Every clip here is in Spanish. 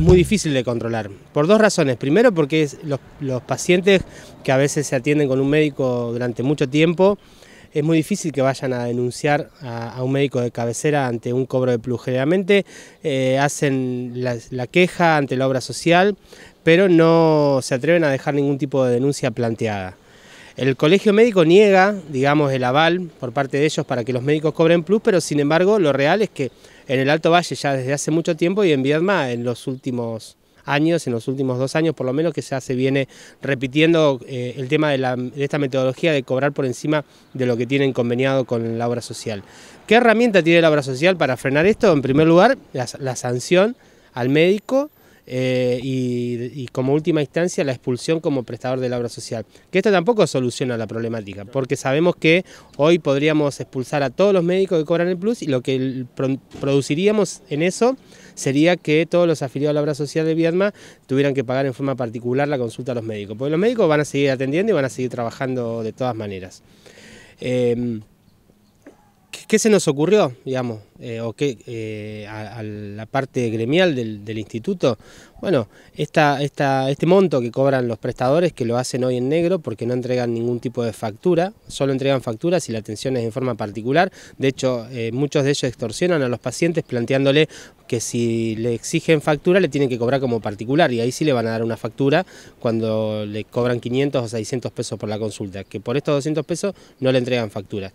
muy difícil de controlar. Por dos razones. Primero, porque los, pacientes que a veces se atienden con un médico durante mucho tiempo, es muy difícil que vayan a denunciar a, un médico de cabecera ante un cobro de plus. Generalmente eh, hacen la, la queja ante la obra social, pero no se atreven a dejar ningún tipo de denuncia planteada. El colegio médico niega, digamos, el aval por parte de ellos para que los médicos cobren plus, pero sin embargo lo real es que en el Alto Valle ya desde hace mucho tiempo y en Viedma en los últimos años, en los últimos dos años por lo menos, que ya se viene repitiendo eh, el tema de, la, esta metodología de cobrar por encima de lo que tienen conveniado con la obra social. ¿Qué herramienta tiene la obra social para frenar esto? En primer lugar, la, la sanción al médico eh, y, como última instancia la expulsión como prestador de la obra social. Que esto tampoco soluciona la problemática, porque sabemos que hoy podríamos expulsar a todos los médicos que cobran el plus y lo que produciríamos en eso sería que todos los afiliados a la obra social de Viedma tuvieran que pagar en forma particular la consulta a los médicos, porque los médicos van a seguir atendiendo y van a seguir trabajando de todas maneras. Em, ¿Qué se nos ocurrió, digamos, eh, o qué, eh, a, la parte gremial del, instituto? Bueno, este monto que cobran los prestadores, que lo hacen hoy en negro porque no entregan ningún tipo de factura, solo entregan facturas si la atención es en forma particular. De hecho, eh, muchos de ellos extorsionan a los pacientes planteándole que si le exigen factura le tienen que cobrar como particular y ahí sí le van a dar una factura cuando le cobran 500 o 600 pesos por la consulta, que por estos 200 pesos no le entregan factura.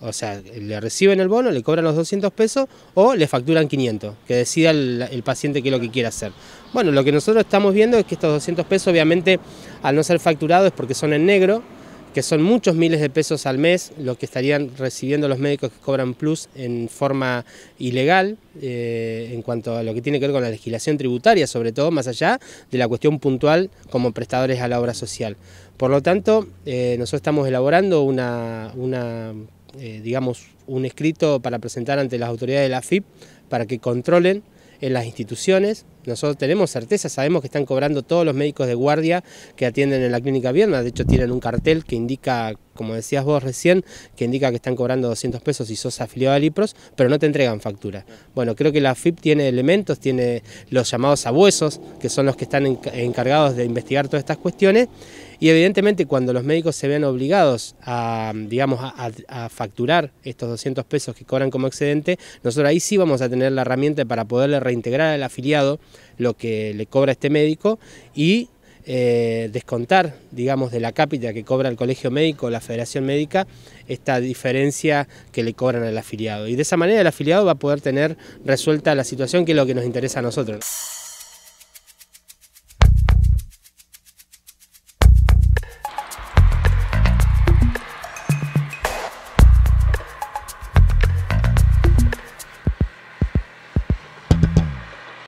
O sea, le reciben el bono, le cobran los 200 pesos o le facturan 500, que decida el, paciente qué es lo que quiere hacer. Bueno, lo que nosotros estamos viendo es que estos 200 pesos, obviamente, al no ser facturados es porque son en negro, que son muchos miles de pesos al mes lo que estarían recibiendo los médicos que cobran plus en forma ilegal, eh, en cuanto a lo que tiene que ver con la legislación tributaria, sobre todo más allá de la cuestión puntual como prestadores a la obra social. Por lo tanto, eh, nosotros estamos elaborando una eh, digamos, un escrito para presentar ante las autoridades de la FIP para que controlen en las instituciones nosotros tenemos certeza, sabemos que están cobrando todos los médicos de guardia que atienden en la clínica Vierna. De hecho, tienen un cartel que indica, como decías vos recién, que indica que están cobrando 200 pesos si sos afiliado a Lipros, pero no te entregan factura. Bueno, creo que la FIP tiene elementos, tiene los llamados abuesos, que son los que están encargados de investigar todas estas cuestiones. Y evidentemente cuando los médicos se vean obligados a, digamos, a, facturar estos 200 pesos que cobran como excedente, nosotros ahí sí vamos a tener la herramienta para poderle reintegrar al afiliado lo que le cobra este médico y eh, descontar, digamos, de la cápita que cobra el colegio médico, la federación médica, esta diferencia que le cobran al afiliado. Y de esa manera el afiliado va a poder tener resuelta la situación que es lo que nos interesa a nosotros.